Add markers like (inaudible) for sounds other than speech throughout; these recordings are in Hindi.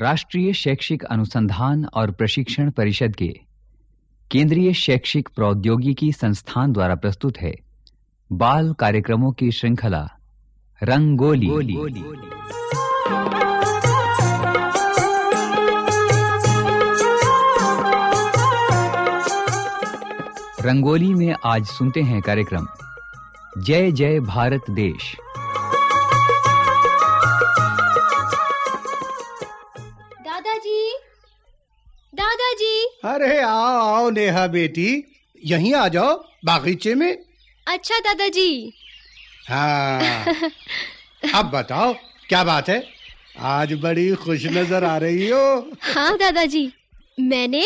राष्ट्रीय शैक्षिक अनुसंधान और प्रशिक्षण परिषद के केंद्रीय शैक्षिक प्रौद्योगिकी संस्थान द्वारा प्रस्तुत है बाल कार्यक्रमों की श्रृंखला रंगोली गोली, रंगोली में आज सुनते हैं कार्यक्रम जय जय भारत देश अरे आओ आओ नेहा बेटी यहीं आ जाओ बागीचे में अच्छा दादाजी हाँ अब बताओ क्या बात है आज बड़ी खुश नजर आ रही हो हाँ दादाजी मैंने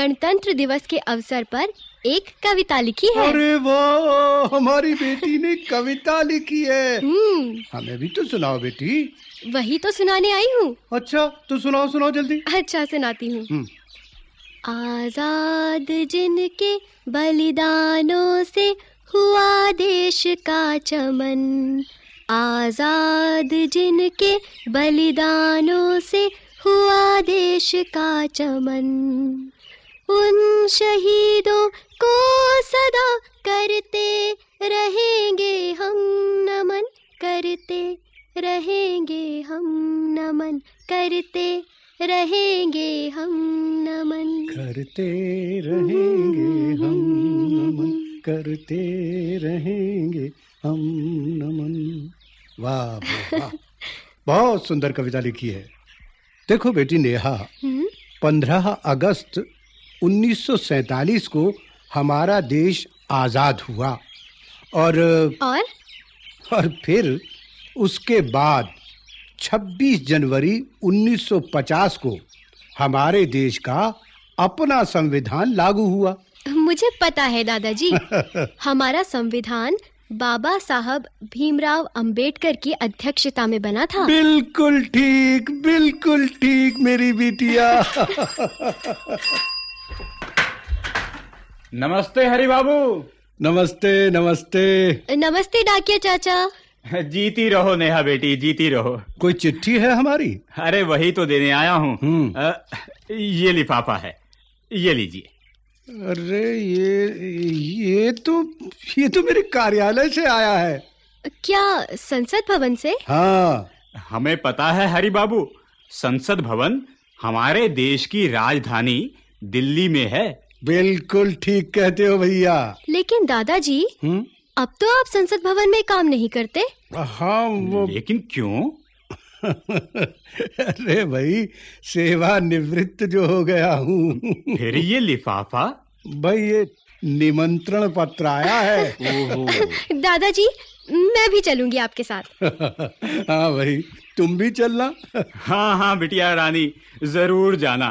गणतंत्र दिवस के अवसर पर एक कविता लिखी है अरे वाह हमारी बेटी ने कविता लिखी है हम्म। हमें भी तो सुनाओ बेटी वही तो सुनाने आई हूँ अच्छा तो सुनाओ सुनाओ जल्दी अच्छा सुनाती हूँ हम्म। आजाद जिनके बलिदानों से हुआ देश का चमन आजाद जिनके बलिदानों से हुआ देश का चमन उन शहीद करते रहेंगे हम नमन करते रहेंगे हम नमन वाह वाह (laughs) बहुत सुंदर कविता लिखी है देखो बेटी नेहा हम्म। पंद्रह अगस्त 1947 को हमारा देश आजाद हुआ और और और फिर उसके बाद 26 जनवरी 1950 को हमारे देश का अपना संविधान लागू हुआ मुझे पता है दादाजी (laughs) हमारा संविधान बाबा साहब भीमराव अंबेडकर की अध्यक्षता में बना था बिल्कुल ठीक बिल्कुल ठीक मेरी बिटिया (laughs) नमस्ते हरि बाबू नमस्ते नमस्ते नमस्ते डाकिया चाचा (laughs) जीती रहो नेहा बेटी जीती रहो कोई चिट्ठी है हमारी अरे वही तो देने आया हूँ हम्म। ये लिफाफा है ये लीजिए अरे ये ये तो ये तो मेरे कार्यालय से आया है क्या संसद भवन से हाँ हमें पता है हरि बाबू संसद भवन हमारे देश की राजधानी दिल्ली में है बिल्कुल ठीक कहते हो भैया लेकिन दादाजी हम्म? अब तो आप संसद भवन में काम नहीं करते हाँ वो लेकिन क्यों अरे भाई सेवा निवृत्त जो हो गया हूँ फिर ये लिफाफा भाई ये निमंत्रण पत्र आया है दादाजी मैं भी चलूंगी आपके साथ हाँ भाई तुम भी चलना हाँ हाँ बिटिया रानी जरूर जाना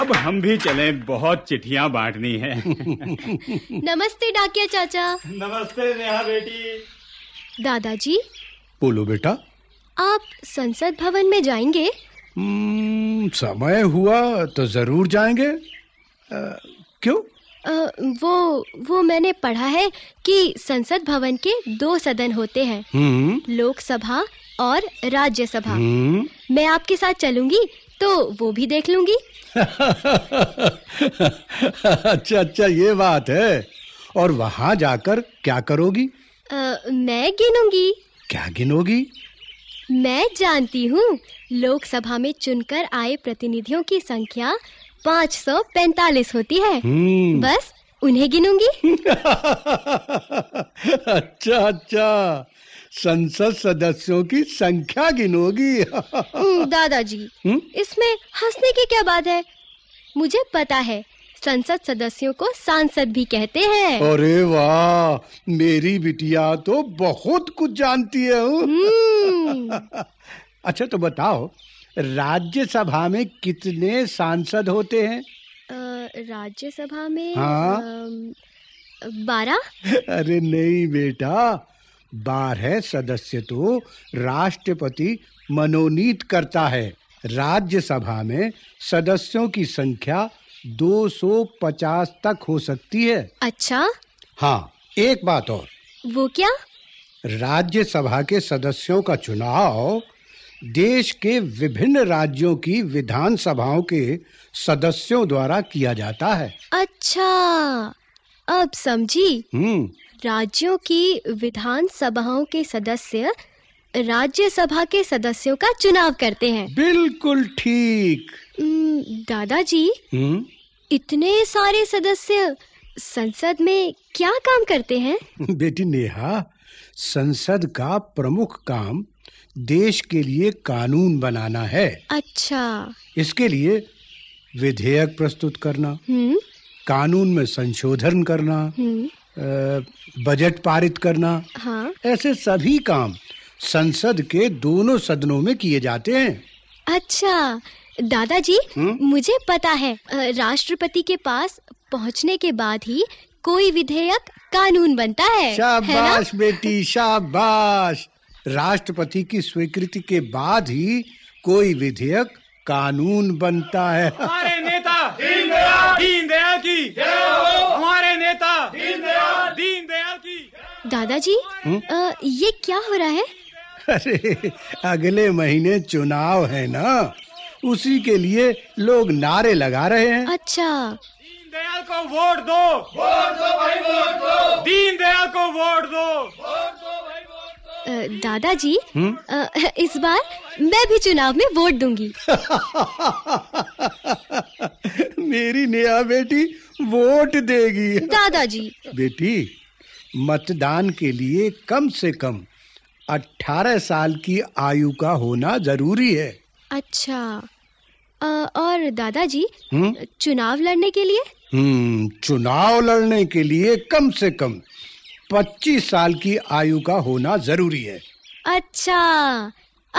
अब हम भी चले बहुत चिट्ठिया बांटनी है नमस्ते डाकिया चाचा नमस्ते नेहा बेटी दादाजी बोलो बेटा आप संसद भवन में जाएंगे हम्म, समय हुआ तो जरूर जाएंगे आ, क्यों आ, वो वो मैंने पढ़ा है कि संसद भवन के दो सदन होते हैं हम्म। लोकसभा और राज्यसभा हम्म। मैं आपके साथ चलूंगी तो वो भी देख लूंगी (laughs) अच्छा अच्छा ये बात है और वहाँ जाकर क्या करोगी आ, मैं गिनूंगी क्या गिनोगी मैं जानती हूँ लोकसभा में चुनकर आए प्रतिनिधियों की संख्या 545 होती है हम्म। बस उन्हें गिनूंगी (laughs) अच्छा अच्छा संसद सदस्यों की संख्या गिनोगी हम्म, दादाजी हम्म? इसमें हंसने की क्या बात है मुझे पता है संसद सदस्यों को सांसद भी कहते हैं अरे वाह मेरी बिटिया तो बहुत कुछ जानती है हम्म। (laughs) अच्छा तो बताओ राज्यसभा में कितने सांसद होते हैं राज्यसभा में हाँ? बारह अरे नहीं बेटा बारह सदस्य तो राष्ट्रपति मनोनीत करता है राज्यसभा में सदस्यों की संख्या 250 तक हो सकती है अच्छा हाँ एक बात और वो क्या राज्यसभा के सदस्यों का चुनाव देश के विभिन्न राज्यों की विधानसभाओं के सदस्यों द्वारा किया जाता है अच्छा अब समझी हम्म राज्यों की विधानसभाओं के सदस्य राज्यसभा के सदस्यों का चुनाव करते हैं बिल्कुल ठीक दादाजी हम्म? इतने सारे सदस्य संसद में क्या काम करते हैं (laughs) बेटी नेहा संसद का प्रमुख काम देश के लिए कानून बनाना है अच्छा इसके लिए विधेयक प्रस्तुत करना हम्म। कानून में संशोधन करना हम्म। बजट पारित करना हाँ। ऐसे सभी काम संसद के दोनों सदनों में किए जाते हैं अच्छा दादाजी मुझे पता है राष्ट्रपति के पास पहुंचने के बाद ही कोई विधेयक कानून बनता है शाबाश बेटी शाबाश राष्ट्रपति की स्वीकृति के बाद ही कोई विधेयक कानून बनता है हमारे नेता दीन दयाल की जय हो हमारे नेता दीन दयाल दीन दयाल की दादाजी ये क्या हो रहा है अरे अगले महीने चुनाव है ना उसी के लिए लोग नारे लगा रहे हैं अच्छा दीनदयाल दयाल को वोट दो वोट दो भाई वोट दो दीनदयाल दयाल को वोट दो वोट दो भाई दादाजी इस बार मैं भी चुनाव में वोट दूंगी (laughs) मेरी नया बेटी वोट देगी दादाजी बेटी मतदान के लिए कम से कम 18 साल की आयु का होना जरूरी है अच्छा और दादाजी हम्म? चुनाव लड़ने के लिए हम्म चुनाव लड़ने के लिए कम से कम पच्चीस साल की आयु का होना जरूरी है अच्छा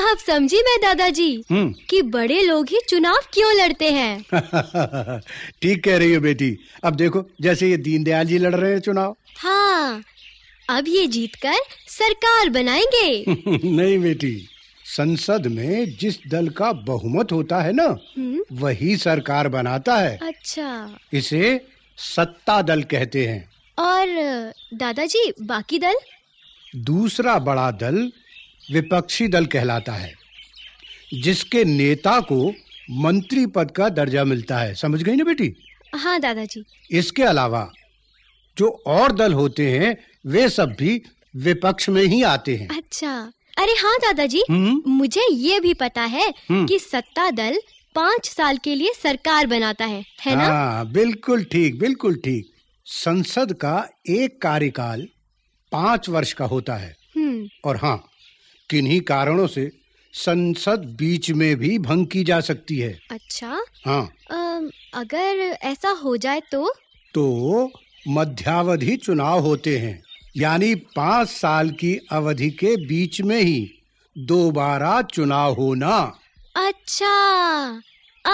आप समझी मैं दादाजी हम्म। कि बड़े लोग ही चुनाव क्यों लड़ते हैं (laughs) ठीक कह रही हो बेटी अब देखो जैसे ये दीनदयाल जी लड़ रहे हैं चुनाव हाँ अब ये जीतकर सरकार बनाएंगे (laughs) नहीं बेटी संसद में जिस दल का बहुमत होता है ना हम्म। वही सरकार बनाता है अच्छा इसे सत्ता दल कहते हैं और दादाजी बाकी दल दूसरा बड़ा दल विपक्षी दल कहलाता है जिसके नेता को मंत्री पद का दर्जा मिलता है समझ गई ना बेटी हाँ दादाजी इसके अलावा जो और दल होते हैं वे सब भी विपक्ष में ही आते हैं अच्छा अरे हाँ दादाजी हम्म। मुझे ये भी पता है हम्म। कि सत्ता दल पाँच साल के लिए सरकार बनाता है है ना हाँ, बिल्कुल ठीक बिल्कुल ठीक संसद का एक कार्यकाल पाँच वर्ष का होता है हम्म। और हाँ किन्हीं कारणों से संसद बीच में भी भंग की जा सकती है अच्छा हाँ आ, अगर ऐसा हो जाए तो तो मध्यावधि चुनाव होते हैं यानी पांच साल की अवधि के बीच में ही दोबारा चुनाव होना अच्छा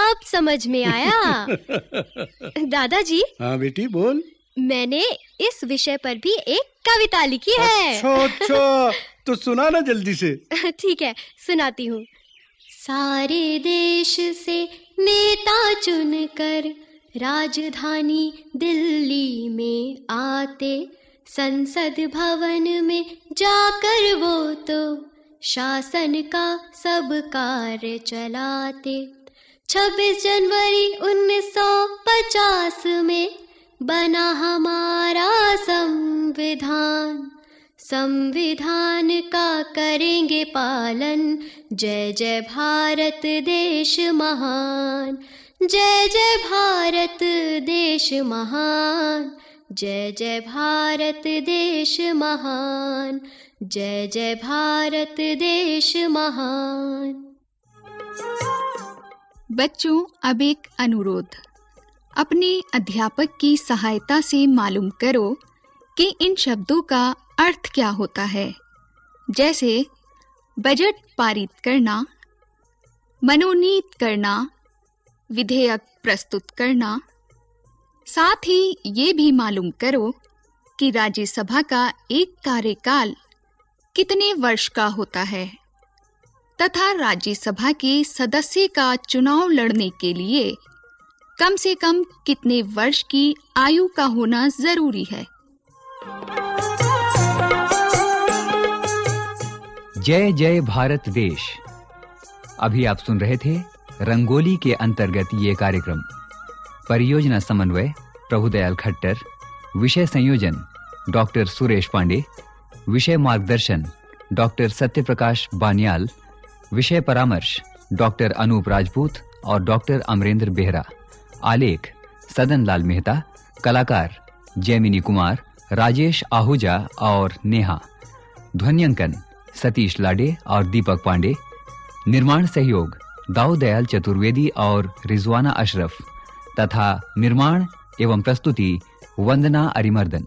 अब समझ में आया (laughs) दादाजी हाँ बेटी बोल मैंने इस विषय पर भी एक कविता लिखी है अच्छा अच्छा तो सुना ना जल्दी से (laughs) ठीक है सुनाती हूँ सारे देश से नेता चुनकर राजधानी दिल्ली में आते संसद भवन में जाकर वो तो शासन का सब कार्य चलाते 26 जनवरी 1950 में बना हमारा संविधान संविधान का करेंगे पालन जय जय भारत देश महान जय जय भारत देश महान जय जय भारत देश महान जय जय भारत देश महान बच्चों अब एक अनुरोध अपने अध्यापक की सहायता से मालूम करो कि इन शब्दों का अर्थ क्या होता है जैसे बजट पारित करना मनोनीत करना विधेयक प्रस्तुत करना साथ ही ये भी मालूम करो कि राज्यसभा का एक कार्यकाल कितने वर्ष का होता है तथा राज्यसभा के सदस्य का चुनाव लड़ने के लिए कम से कम कितने वर्ष की आयु का होना जरूरी है जय जय भारत देश अभी आप सुन रहे थे रंगोली के अंतर्गत ये कार्यक्रम परियोजना समन्वय प्रभुदयाल खट्टर विषय संयोजन डॉक्टर सुरेश पांडे विषय मार्गदर्शन डॉक्टर सत्यप्रकाश बानियाल विषय परामर्श डॉक्टर अनूप राजपूत और डॉक्टर अमरेंद्र बेहरा आलेख सदन लाल मेहता कलाकार जैमिनी कुमार राजेश आहूजा और नेहा ध्वनियांकन सतीश लाडे और दीपक पांडे निर्माण सहयोग दाऊ दयाल चतुर्वेदी और रिजवाना अशरफ तथा निर्माण एवं प्रस्तुति वंदना अरिमर्दन